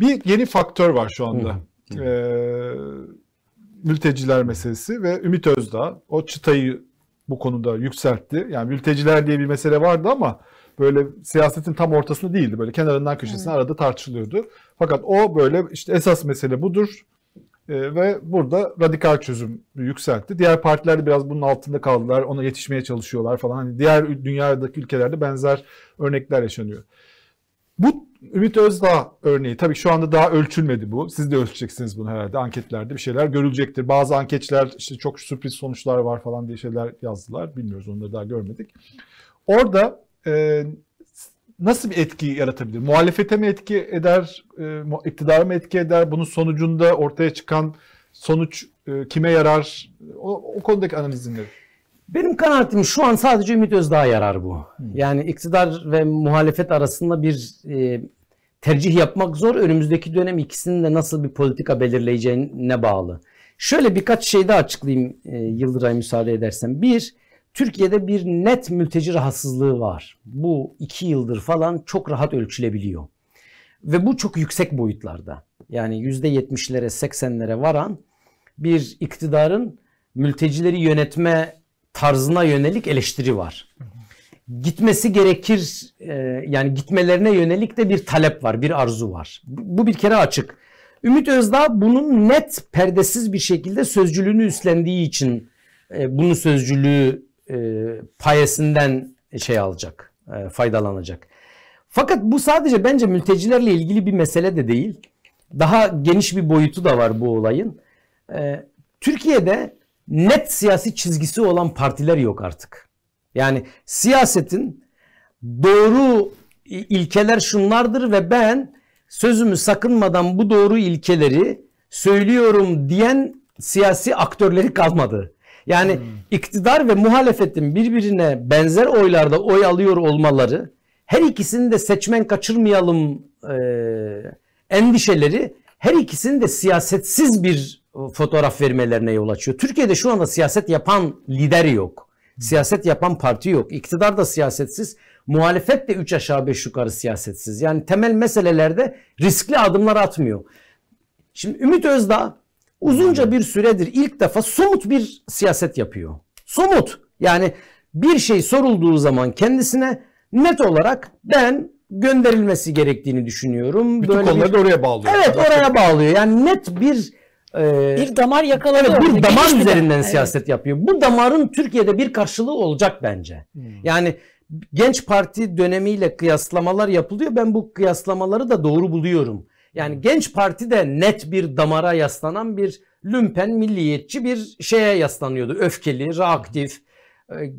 Bir yeni faktör var şu anda. Hı. Ee, mülteciler meselesi ve Ümit Özdağ o çıtayı bu konuda yükseltti. Yani mülteciler diye bir mesele vardı ama böyle siyasetin tam ortasında değildi. Böyle kenarından köşesine evet. arada tartışılıyordu. Fakat o böyle işte esas mesele budur ee, ve burada radikal çözüm yükseltti. Diğer partiler de biraz bunun altında kaldılar. Ona yetişmeye çalışıyorlar falan. Hani diğer dünyadaki ülkelerde benzer örnekler yaşanıyor. Bu Ümit Özdağ örneği tabii şu anda daha ölçülmedi bu. Siz de ölçeceksiniz bunu herhalde anketlerde bir şeyler görülecektir. Bazı anketçiler işte çok sürpriz sonuçlar var falan diye şeyler yazdılar. Bilmiyoruz onları daha görmedik. Orada e, nasıl bir etki yaratabilir? Muhalefete mi etki eder, e, iktidara mı etki eder? Bunun sonucunda ortaya çıkan sonuç e, kime yarar? O, o konudaki analizinleri. Benim kanaatim şu an sadece Ümit Özdağ'a yarar bu. Yani iktidar ve muhalefet arasında bir e, tercih yapmak zor. Önümüzdeki dönem ikisinin de nasıl bir politika belirleyeceğine bağlı. Şöyle birkaç şey daha açıklayayım e, Yıldıray müsaade edersen. Bir, Türkiye'de bir net mülteci rahatsızlığı var. Bu iki yıldır falan çok rahat ölçülebiliyor. Ve bu çok yüksek boyutlarda. Yani yüzde yetmişlere seksenlere varan bir iktidarın mültecileri yönetme tarzına yönelik eleştiri var. Gitmesi gerekir e, yani gitmelerine yönelik de bir talep var, bir arzu var. Bu bir kere açık. Ümit Özdağ bunun net perdesiz bir şekilde sözcülüğünü üstlendiği için e, bunun sözcülüğü e, payesinden şey alacak, e, faydalanacak. Fakat bu sadece bence mültecilerle ilgili bir mesele de değil. Daha geniş bir boyutu da var bu olayın. E, Türkiye'de net siyasi çizgisi olan partiler yok artık. Yani siyasetin doğru ilkeler şunlardır ve ben sözümü sakınmadan bu doğru ilkeleri söylüyorum diyen siyasi aktörleri kalmadı. Yani hmm. iktidar ve muhalefetin birbirine benzer oylarda oy alıyor olmaları, her ikisini de seçmen kaçırmayalım e, endişeleri, her ikisini de siyasetsiz bir e, fotoğraf vermelerine yol açıyor. Türkiye'de şu anda siyaset yapan lider yok. Siyaset yapan parti yok. İktidar da siyasetsiz. Muhalefet de 3 aşağı 5 yukarı siyasetsiz. Yani temel meselelerde riskli adımlar atmıyor. Şimdi Ümit Özdağ uzunca bir süredir ilk defa somut bir siyaset yapıyor. Somut. Yani bir şey sorulduğu zaman kendisine net olarak ben gönderilmesi gerektiğini düşünüyorum. Bütün Böyle bir... da oraya bağlıyor. Evet oraya bağlıyor. Yani net bir e, bir damar yakaladı. Evet, bir damar üzerinden siyaset evet. yapıyor. Bu damarın Türkiye'de bir karşılığı olacak bence. Hmm. Yani genç parti dönemiyle kıyaslamalar yapılıyor. Ben bu kıyaslamaları da doğru buluyorum. Yani hmm. genç parti de net bir damara yaslanan bir lümpen milliyetçi bir şeye yaslanıyordu. Öfkeli, reaktif, hmm. e,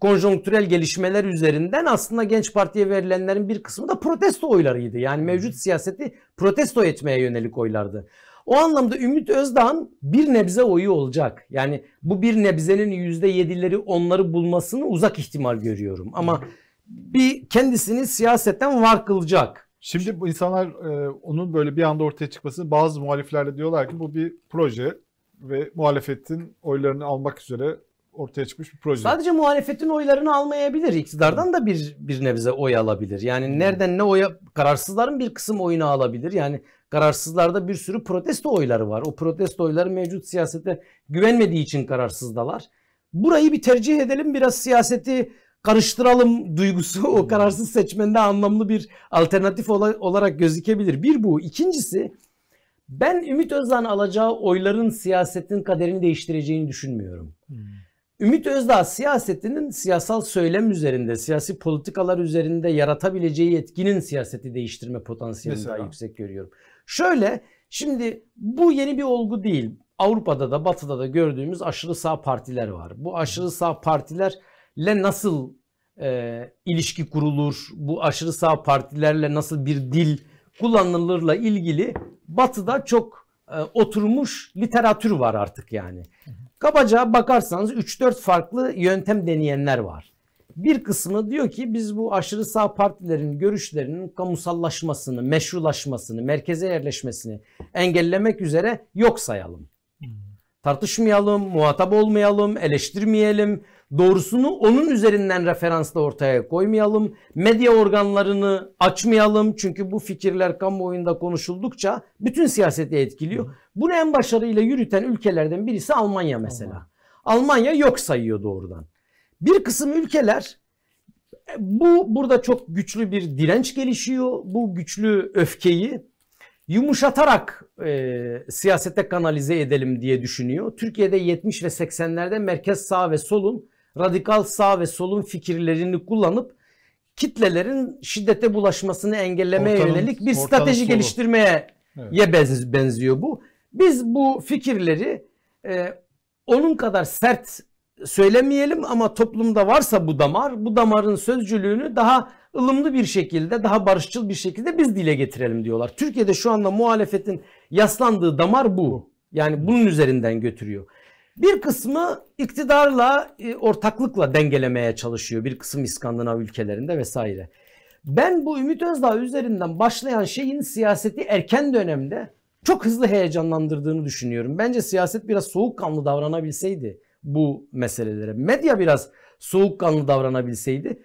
konjonktürel gelişmeler üzerinden aslında genç partiye verilenlerin bir kısmı da protesto oylarıydı. Yani mevcut hmm. siyaseti protesto etmeye yönelik oylardı. O anlamda Ümit Özdağ'ın bir nebze oyu olacak. Yani bu bir nebzenin yüzde yedileri onları bulmasını uzak ihtimal görüyorum. Ama bir kendisini siyasetten var kılacak. Şimdi bu insanlar e, onun böyle bir anda ortaya çıkmasını bazı muhaliflerle diyorlar ki bu bir proje ve muhalefetin oylarını almak üzere ortaya çıkmış bir proje. Sadece muhalefetin oylarını almayabilir. İktidardan da bir bir nebze oy alabilir. Yani hmm. nereden ne oya kararsızların bir kısım oyunu alabilir. Yani Kararsızlarda bir sürü protesto oyları var. O protesto oyları mevcut siyasete güvenmediği için kararsızdalar. Burayı bir tercih edelim biraz siyaseti karıştıralım duygusu o hmm. kararsız seçmende anlamlı bir alternatif olarak gözükebilir. Bir bu. İkincisi ben Ümit Özdağ'ın alacağı oyların siyasetin kaderini değiştireceğini düşünmüyorum. Hmm. Ümit Özdağ siyasetinin siyasal söylem üzerinde, siyasi politikalar üzerinde yaratabileceği etkinin siyaseti değiştirme potansiyelini Mesela. daha yüksek görüyorum. Şöyle şimdi bu yeni bir olgu değil. Avrupa'da da Batı'da da gördüğümüz aşırı sağ partiler var. Bu aşırı sağ partilerle nasıl e, ilişki kurulur? Bu aşırı sağ partilerle nasıl bir dil kullanılırla ilgili Batı'da çok e, oturmuş literatür var artık yani. Kabaca bakarsanız 3-4 farklı yöntem deneyenler var. Bir kısmı diyor ki biz bu aşırı sağ partilerin görüşlerinin kamusallaşmasını, meşrulaşmasını, merkeze yerleşmesini engellemek üzere yok sayalım. Hmm. Tartışmayalım, muhatap olmayalım, eleştirmeyelim. Doğrusunu onun üzerinden referansla ortaya koymayalım. Medya organlarını açmayalım. Çünkü bu fikirler kamuoyunda konuşuldukça bütün siyaseti etkiliyor. Hmm. Bunu en başarıyla yürüten ülkelerden birisi Almanya mesela. Hmm. Almanya yok sayıyor doğrudan. Bir kısım ülkeler e, bu burada çok güçlü bir direnç gelişiyor. Bu güçlü öfkeyi yumuşatarak e, siyasete kanalize edelim diye düşünüyor. Türkiye'de 70 ve 80'lerde merkez sağ ve solun radikal sağ ve solun fikirlerini kullanıp kitlelerin şiddete bulaşmasını engellemeye ortanın, yönelik bir strateji solu. geliştirmeye evet. benziyor bu. Biz bu fikirleri e, onun kadar sert söylemeyelim ama toplumda varsa bu damar bu damarın sözcülüğünü daha ılımlı bir şekilde daha barışçıl bir şekilde biz dile getirelim diyorlar. Türkiye'de şu anda muhalefetin yaslandığı damar bu. Yani bunun üzerinden götürüyor. Bir kısmı iktidarla e, ortaklıkla dengelemeye çalışıyor bir kısım İskandinav ülkelerinde vesaire. Ben bu Ümit Özdağ üzerinden başlayan şeyin siyaseti erken dönemde çok hızlı heyecanlandırdığını düşünüyorum. Bence siyaset biraz soğukkanlı davranabilseydi bu meselelere. Medya biraz soğukkanlı davranabilseydi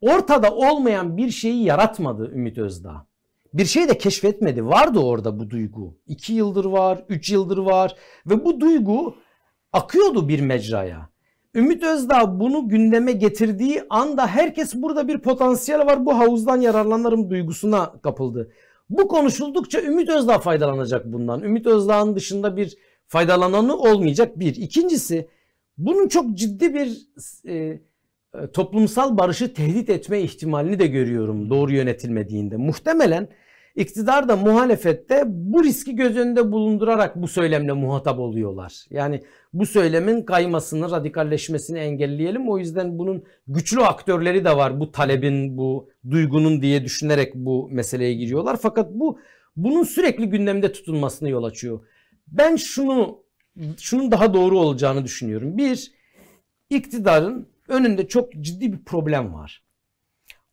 ortada olmayan bir şeyi yaratmadı Ümit Özdağ. Bir şey de keşfetmedi. Vardı orada bu duygu. İki yıldır var, üç yıldır var ve bu duygu akıyordu bir mecraya. Ümit Özdağ bunu gündeme getirdiği anda herkes burada bir potansiyel var bu havuzdan yararlanırım duygusuna kapıldı. Bu konuşuldukça Ümit Özdağ faydalanacak bundan. Ümit Özdağ'ın dışında bir faydalananı olmayacak bir. İkincisi bunun çok ciddi bir e, e, toplumsal barışı tehdit etme ihtimalini de görüyorum doğru yönetilmediğinde. Muhtemelen iktidar da de bu riski göz önünde bulundurarak bu söylemle muhatap oluyorlar. Yani bu söylemin kaymasını, radikalleşmesini engelleyelim. O yüzden bunun güçlü aktörleri de var bu talebin, bu duygunun diye düşünerek bu meseleye giriyorlar. Fakat bu bunun sürekli gündemde tutulmasını yol açıyor. Ben şunu şunun daha doğru olacağını düşünüyorum. Bir, iktidarın önünde çok ciddi bir problem var.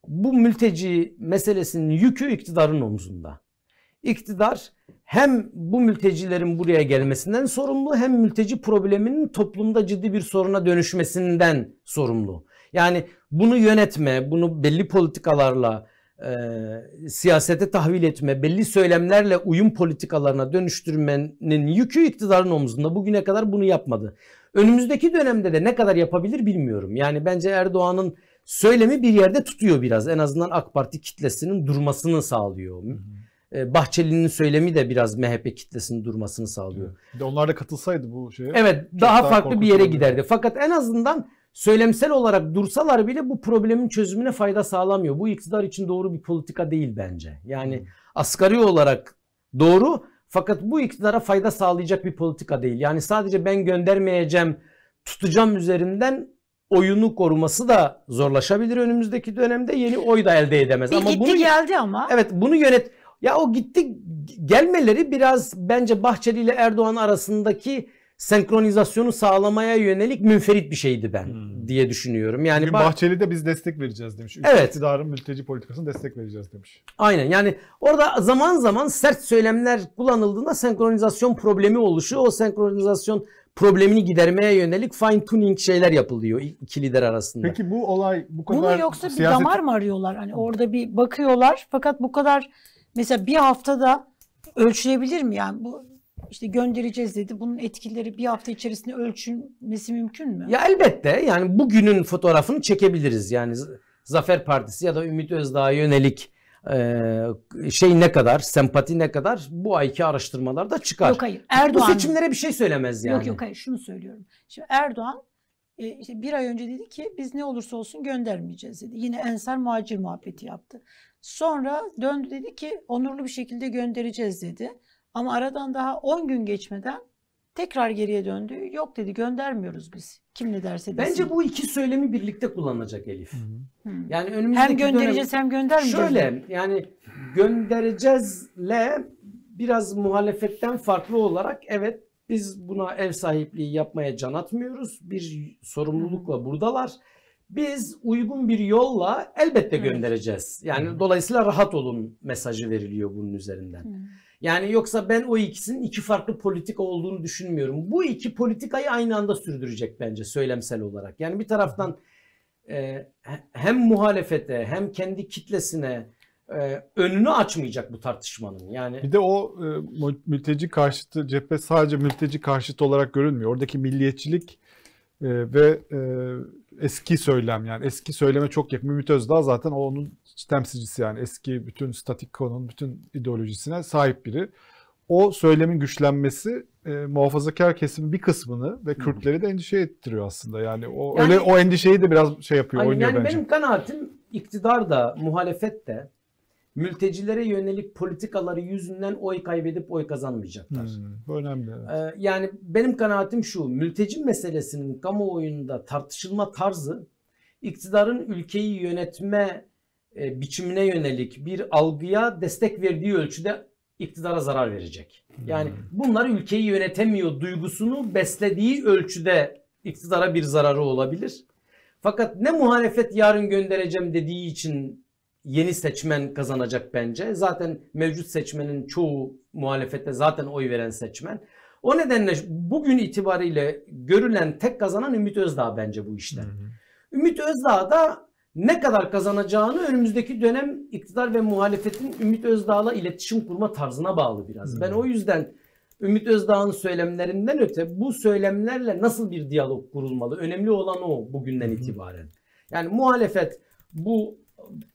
Bu mülteci meselesinin yükü iktidarın omzunda. İktidar hem bu mültecilerin buraya gelmesinden sorumlu hem mülteci probleminin toplumda ciddi bir soruna dönüşmesinden sorumlu. Yani bunu yönetme, bunu belli politikalarla e, siyasete tahvil etme, belli söylemlerle uyum politikalarına dönüştürmenin yükü iktidarın omzunda. Bugüne kadar bunu yapmadı. Önümüzdeki dönemde de ne kadar yapabilir bilmiyorum. Yani bence Erdoğan'ın söylemi bir yerde tutuyor biraz. En azından AK Parti kitlesinin durmasını sağlıyor. Hı hı. Bahçeli'nin söylemi de biraz MHP kitlesinin durmasını sağlıyor. Bir de onlar da katılsaydı bu şeye. Evet daha, daha farklı bir yere giderdi. Fakat en azından söylemsel olarak dursalar bile bu problemin çözümüne fayda sağlamıyor. Bu iktidar için doğru bir politika değil bence. Yani hmm. asgari olarak doğru fakat bu iktidara fayda sağlayacak bir politika değil. Yani sadece ben göndermeyeceğim, tutacağım üzerinden oyunu koruması da zorlaşabilir önümüzdeki dönemde. Yeni oy da elde edemez. Bir ama gitti bunu, geldi ama. Evet bunu yönet. Ya o gitti gelmeleri biraz bence Bahçeli ile Erdoğan arasındaki senkronizasyonu sağlamaya yönelik münferit bir şeydi ben hmm. diye düşünüyorum. Yani Bugün bah- Bahçeli de biz destek vereceğiz demiş. Üç evet. iktidarın mülteci politikasını destek vereceğiz demiş. Aynen yani orada zaman zaman sert söylemler kullanıldığında senkronizasyon problemi oluşuyor. O senkronizasyon problemini gidermeye yönelik fine tuning şeyler yapılıyor iki lider arasında. Peki bu olay bu kadar Bunu yoksa bir damar mı arıyorlar? Hani orada bir bakıyorlar fakat bu kadar mesela bir haftada ölçülebilir mi yani bu işte göndereceğiz dedi. Bunun etkileri bir hafta içerisinde ölçülmesi mümkün mü? Ya elbette yani bugünün fotoğrafını çekebiliriz. Yani Zafer Partisi ya da Ümit Özdağ'a yönelik şey ne kadar, sempati ne kadar bu ayki araştırmalarda çıkar. Yok hayır. Erdoğan... Bu seçimlere bir şey söylemez yani. Yok yok hayır şunu söylüyorum. Şimdi Erdoğan e, işte bir ay önce dedi ki biz ne olursa olsun göndermeyeceğiz dedi. Yine Ensar muhacir muhabbeti yaptı. Sonra döndü dedi ki onurlu bir şekilde göndereceğiz dedi. Ama aradan daha 10 gün geçmeden tekrar geriye döndü. Yok dedi göndermiyoruz biz. Kim ne derse desin. Bence bu iki söylemi birlikte kullanacak Elif. Hı hı. Hmm. Yani önümüzdeki hem göndereceğiz dönem... hem göndermeyeceğiz. Şöyle yani göndereceğizle biraz muhalefetten farklı olarak evet biz buna ev sahipliği yapmaya can atmıyoruz. Bir sorumlulukla buradalar. Biz uygun bir yolla elbette göndereceğiz. Yani hı. dolayısıyla rahat olun mesajı veriliyor bunun üzerinden. Hı. Yani yoksa ben o ikisinin iki farklı politik olduğunu düşünmüyorum. Bu iki politikayı aynı anda sürdürecek bence söylemsel olarak. Yani bir taraftan e, hem muhalefete hem kendi kitlesine e, önünü açmayacak bu tartışmanın. Yani bir de o e, mülteci karşıtı cephe sadece mülteci karşıtı olarak görünmüyor. Oradaki milliyetçilik e, ve e, eski söylem yani eski söyleme çok yakın. Ümit Özdağ zaten onun temsilcisi yani eski bütün statik statikonun bütün ideolojisine sahip biri. O söylemin güçlenmesi e, muhafazakar kesimin bir kısmını ve Kürtleri de endişe ettiriyor aslında. Yani o yani, öyle o endişeyi de biraz şey yapıyor, yani, oynuyor yani bence. Benim kanaatim iktidar da muhalefet de mültecilere yönelik politikaları yüzünden oy kaybedip oy kazanmayacaklar. Hmm, bu önemli. Evet. Ee, yani benim kanaatim şu. Mülteci meselesinin kamuoyunda tartışılma tarzı iktidarın ülkeyi yönetme e, biçimine yönelik bir algıya destek verdiği ölçüde iktidara zarar verecek. Yani hmm. bunlar ülkeyi yönetemiyor duygusunu beslediği ölçüde iktidara bir zararı olabilir. Fakat ne muhalefet yarın göndereceğim dediği için yeni seçmen kazanacak bence. Zaten mevcut seçmenin çoğu muhalefete zaten oy veren seçmen. O nedenle bugün itibariyle görülen tek kazanan Ümit Özdağ bence bu işten. Ümit Özdağ da ne kadar kazanacağını önümüzdeki dönem iktidar ve muhalefetin Ümit Özdağ'la iletişim kurma tarzına bağlı biraz. Hı. Ben o yüzden Ümit Özdağ'ın söylemlerinden öte bu söylemlerle nasıl bir diyalog kurulmalı? Önemli olan o bugünden hı hı. itibaren. Yani muhalefet bu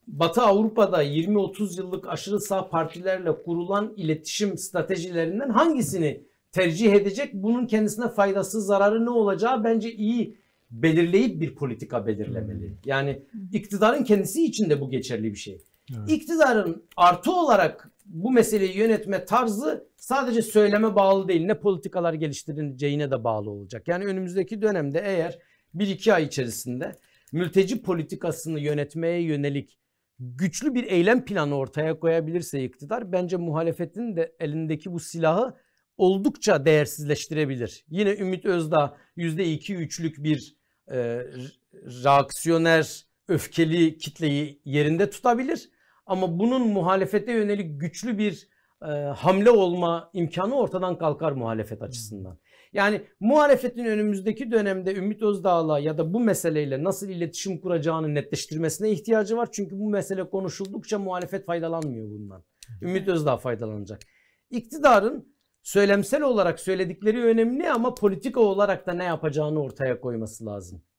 Batı Avrupa'da 20-30 yıllık aşırı sağ partilerle kurulan iletişim stratejilerinden hangisini tercih edecek? Bunun kendisine faydası, zararı ne olacağı bence iyi belirleyip bir politika belirlemeli. Hmm. Yani iktidarın kendisi için de bu geçerli bir şey. İktidarın artı olarak bu meseleyi yönetme tarzı sadece söyleme bağlı değil. Ne politikalar geliştirileceğine de bağlı olacak. Yani önümüzdeki dönemde eğer bir iki ay içerisinde mülteci politikasını yönetmeye yönelik güçlü bir eylem planı ortaya koyabilirse iktidar bence muhalefetin de elindeki bu silahı oldukça değersizleştirebilir. Yine Ümit Özdağ yüzde iki üçlük bir e, reaksiyoner öfkeli kitleyi yerinde tutabilir. Ama bunun muhalefete yönelik güçlü bir e, hamle olma imkanı ortadan kalkar muhalefet açısından. Yani muhalefetin önümüzdeki dönemde Ümit Özdağ'la ya da bu meseleyle nasıl iletişim kuracağını netleştirmesine ihtiyacı var. Çünkü bu mesele konuşuldukça muhalefet faydalanmıyor bundan. Ümit Özdağ faydalanacak. İktidarın söylemsel olarak söyledikleri önemli ama politika olarak da ne yapacağını ortaya koyması lazım.